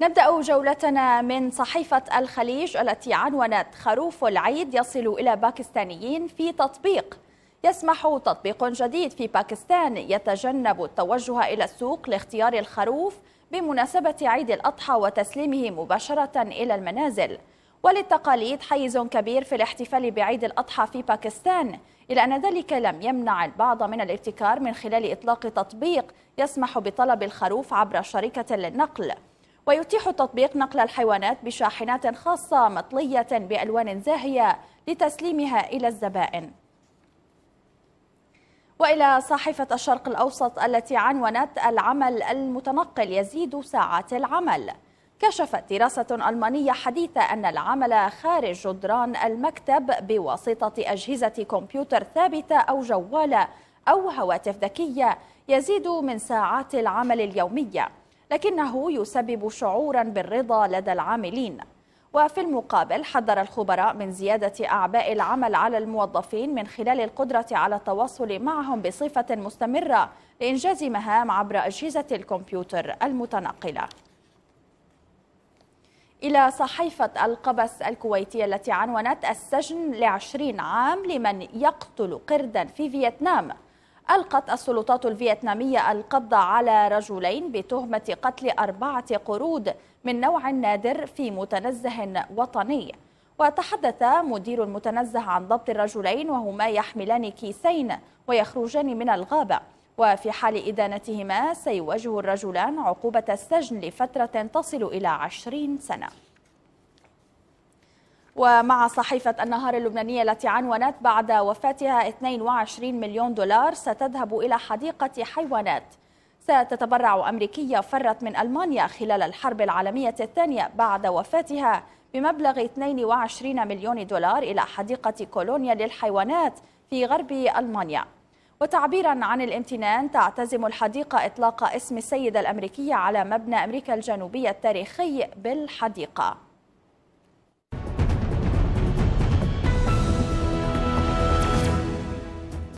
نبدأ جولتنا من صحيفة الخليج التي عنونت خروف العيد يصل إلى باكستانيين في تطبيق يسمح تطبيق جديد في باكستان يتجنب التوجه إلى السوق لاختيار الخروف بمناسبة عيد الأضحى وتسليمه مباشرة إلى المنازل وللتقاليد حيز كبير في الاحتفال بعيد الأضحى في باكستان إلا أن ذلك لم يمنع البعض من الابتكار من خلال إطلاق تطبيق يسمح بطلب الخروف عبر شركة للنقل ويتيح التطبيق نقل الحيوانات بشاحنات خاصة مطلية بألوان زاهية لتسليمها إلى الزبائن وإلى صحيفة الشرق الأوسط التي عنونت العمل المتنقل يزيد ساعات العمل كشفت دراسة ألمانية حديثة أن العمل خارج جدران المكتب بواسطة أجهزة كمبيوتر ثابتة أو جوالة أو هواتف ذكية يزيد من ساعات العمل اليومية لكنه يسبب شعورا بالرضا لدى العاملين وفي المقابل حذر الخبراء من زيادة أعباء العمل على الموظفين من خلال القدرة على التواصل معهم بصفة مستمرة لإنجاز مهام عبر أجهزة الكمبيوتر المتنقلة إلى صحيفة القبس الكويتية التي عنونت السجن لعشرين عام لمن يقتل قردا في فيتنام ألقت السلطات الفيتنامية القبض على رجلين بتهمة قتل أربعة قرود من نوع نادر في متنزه وطني وتحدث مدير المتنزه عن ضبط الرجلين وهما يحملان كيسين ويخرجان من الغابة وفي حال إدانتهما سيواجه الرجلان عقوبة السجن لفترة تصل إلى عشرين سنة ومع صحيفة النهار اللبنانية التي عنونت بعد وفاتها 22 مليون دولار ستذهب إلى حديقة حيوانات ستتبرع أمريكية فرت من ألمانيا خلال الحرب العالمية الثانية بعد وفاتها بمبلغ 22 مليون دولار إلى حديقة كولونيا للحيوانات في غرب ألمانيا وتعبيرا عن الامتنان تعتزم الحديقة إطلاق اسم السيدة الأمريكية على مبنى أمريكا الجنوبية التاريخي بالحديقة